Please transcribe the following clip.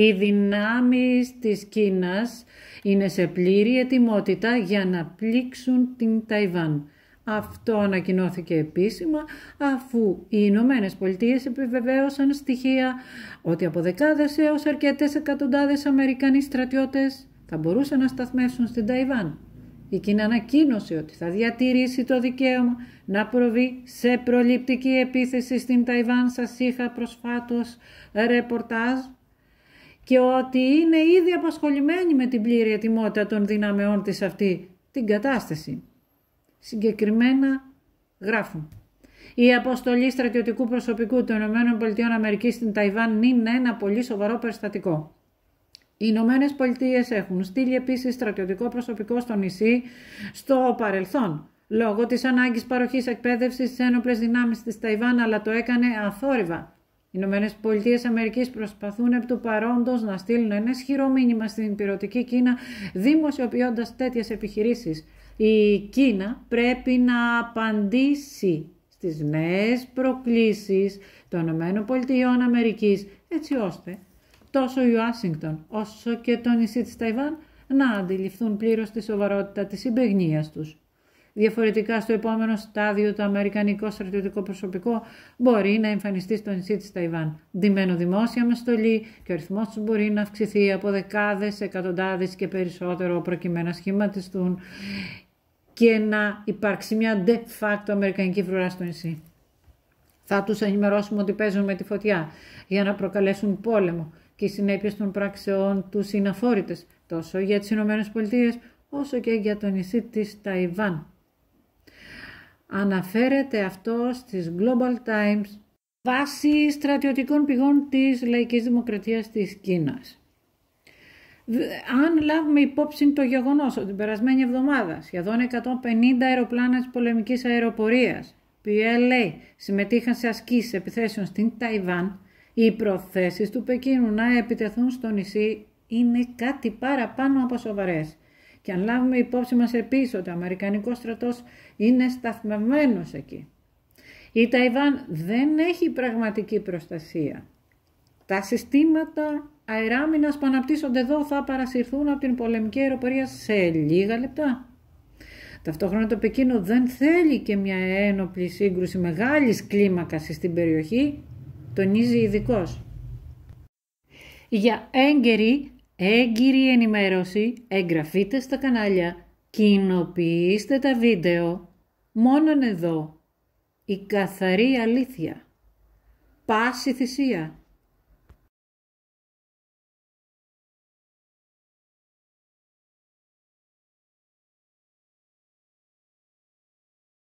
Οι δυνάμεις της Κίνας είναι σε πλήρη ετοιμότητα για να πλήξουν την Ταϊβάν. Αυτό ανακοινώθηκε επίσημα αφού οι Ηνωμένες Πολιτείες επιβεβαίωσαν στοιχεία ότι από δεκάδες έως αρκετές εκατοντάδες Αμερικανοί στρατιώτες θα μπορούσαν να σταθμεύσουν στην Ταϊβάν. Η Κίνα ανακοίνωσε ότι θα διατηρήσει το δικαίωμα να προβεί σε προληπτική επίθεση στην Ταϊβάν. Σας είχα προσφάτως ρεπορτάζ και ότι είναι ήδη απασχολημένη με την πλήρη ετοιμότητα των δυναμεών της αυτή την κατάσταση. Συγκεκριμένα γράφουν. Η αποστολή στρατιωτικού προσωπικού των ΗΠΑ στην Ταϊβάν είναι ένα πολύ σοβαρό περιστατικό. Οι Ηνωμένες Πολιτείες έχουν στείλει επίσης στρατιωτικό προσωπικό στο νησί στο παρελθόν, λόγω της ανάγκης παροχής εκπαίδευσης στις ένοπλες δυνάμεις της Ταϊβάν, αλλά το έκανε αθόρυβα. Ηνωμένες Πολιτείες Αμερικής προσπαθούν επί του παρόντος να στείλουν ένα ισχυρό μήνυμα στην πυρωτική Κίνα, δημοσιοποιώντας τέτοιες επιχειρήσεις. Η Κίνα πρέπει να απαντήσει στις νέες προκλήσεις των πολιτειών Αμερικής, έτσι ώστε τόσο η Ουάσιγκτον όσο και το νησί της Ταϊβάν να αντιληφθούν πλήρως τη σοβαρότητα της συμπεγνίας τους. Διαφορετικά στο επόμενο στάδιο το αμερικανικό στρατιωτικό προσωπικό μπορεί να εμφανιστεί στο νησί της Ταϊβάν. Δημένο δημόσια μες στολή και ο αριθμό τους μπορεί να αυξηθεί από δεκάδες, εκατοντάδες και περισσότερο προκειμένου να σχηματιστούν και να υπάρξει μια de facto αμερικανική φρουρά στο νησί. Θα τους ενημερώσουμε ότι παίζουν με τη φωτιά για να προκαλέσουν πόλεμο και οι συνέπειες των πράξεών τους είναι αφόρητες τόσο για τις ΗΠΑ όσο και για το νησί της Ταϊβάν. Αναφέρεται αυτό στις Global Times βάσει στρατιωτικών πηγών της λαϊκής δημοκρατίας της Κίνας. Αν λάβουμε υπόψη το γεγονός ότι την περασμένη εβδομάδα σχεδόν 150 αεροπλάνα της πολεμικής αεροπορίας PLA συμμετείχαν σε ασκήσεις επιθέσεων στην Ταϊβάν, οι προθέσεις του Πεκίνου να επιτεθούν στο νησί είναι κάτι παραπάνω από σοβαρές. Και αν λάβουμε υπόψη μας επίσης ότι ο Αμερικανικός στρατός είναι σταθμευμένος εκεί. Η Ταϊβάν δεν έχει πραγματική προστασία. Τα συστήματα αεράμινας που αναπτύσσονται εδώ θα παρασυρθούν από την πολεμική αεροπορία σε λίγα λεπτά. Ταυτόχρονα το Πεκίνο δεν θέλει και μια ένοπλη σύγκρουση μεγάλης κλίμακας στην περιοχή, τονίζει ειδικός. Για έγκαιρη έγκυρη ενημέρωση, εγγραφείτε στα κανάλια, κοινοποιήστε τα βίντεο, μόνον εδώ, η καθαρή αλήθεια, πάση θυσία.